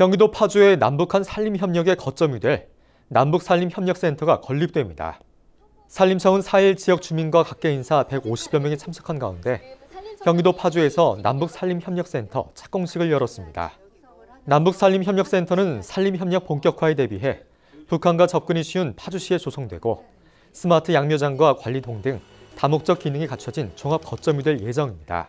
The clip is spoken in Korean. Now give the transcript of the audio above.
경기도 파주의 남북한 산림협력의 거점이 될 남북산림협력센터가 건립됩니다. 산림청은 4일 지역 주민과 각계 인사 150여 명이 참석한 가운데 경기도 파주에서 남북산림협력센터 착공식을 열었습니다. 남북산림협력센터는 산림협력 본격화에 대비해 북한과 접근이 쉬운 파주시에 조성되고 스마트 양묘장과 관리동 등 다목적 기능이 갖춰진 종합 거점이 될 예정입니다.